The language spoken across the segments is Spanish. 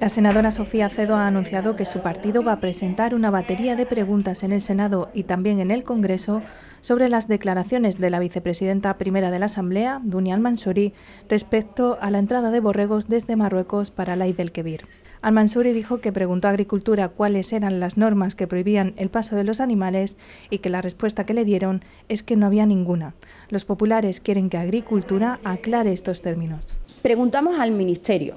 La senadora Sofía Cedo ha anunciado que su partido va a presentar una batería de preguntas en el Senado y también en el Congreso sobre las declaraciones de la vicepresidenta primera de la Asamblea, Dunia al respecto a la entrada de borregos desde Marruecos para la del Kebir. al dijo que preguntó a Agricultura cuáles eran las normas que prohibían el paso de los animales y que la respuesta que le dieron es que no había ninguna. Los populares quieren que Agricultura aclare estos términos. Preguntamos al Ministerio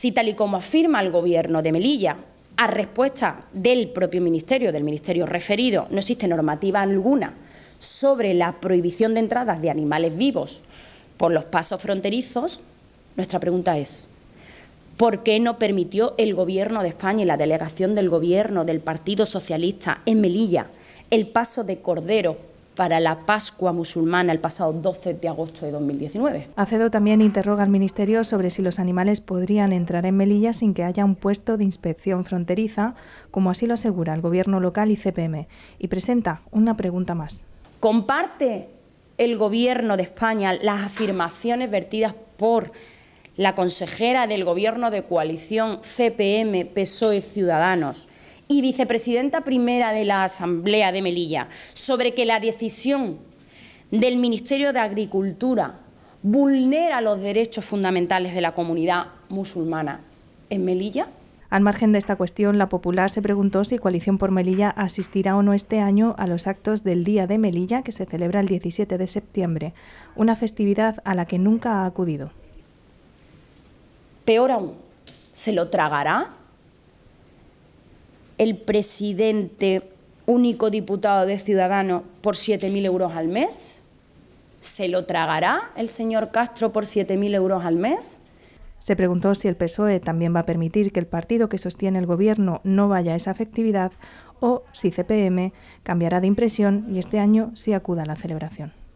si tal y como afirma el Gobierno de Melilla, a respuesta del propio Ministerio, del Ministerio referido, no existe normativa alguna sobre la prohibición de entradas de animales vivos por los pasos fronterizos, nuestra pregunta es, ¿por qué no permitió el Gobierno de España y la delegación del Gobierno del Partido Socialista en Melilla el paso de cordero? para la Pascua musulmana el pasado 12 de agosto de 2019. Acedo también interroga al Ministerio sobre si los animales podrían entrar en Melilla sin que haya un puesto de inspección fronteriza, como así lo asegura el Gobierno local y CPM, y presenta una pregunta más. ¿Comparte el Gobierno de España las afirmaciones vertidas por la consejera del Gobierno de coalición CPM PSOE Ciudadanos? y vicepresidenta primera de la Asamblea de Melilla sobre que la decisión del Ministerio de Agricultura vulnera los derechos fundamentales de la comunidad musulmana en Melilla? Al margen de esta cuestión, la popular se preguntó si Coalición por Melilla asistirá o no este año a los actos del Día de Melilla que se celebra el 17 de septiembre, una festividad a la que nunca ha acudido. Peor aún, ¿se lo tragará? el presidente único diputado de Ciudadanos por 7.000 euros al mes? ¿Se lo tragará el señor Castro por 7.000 euros al mes? Se preguntó si el PSOE también va a permitir que el partido que sostiene el gobierno no vaya a esa efectividad o si CPM cambiará de impresión y este año sí acuda a la celebración.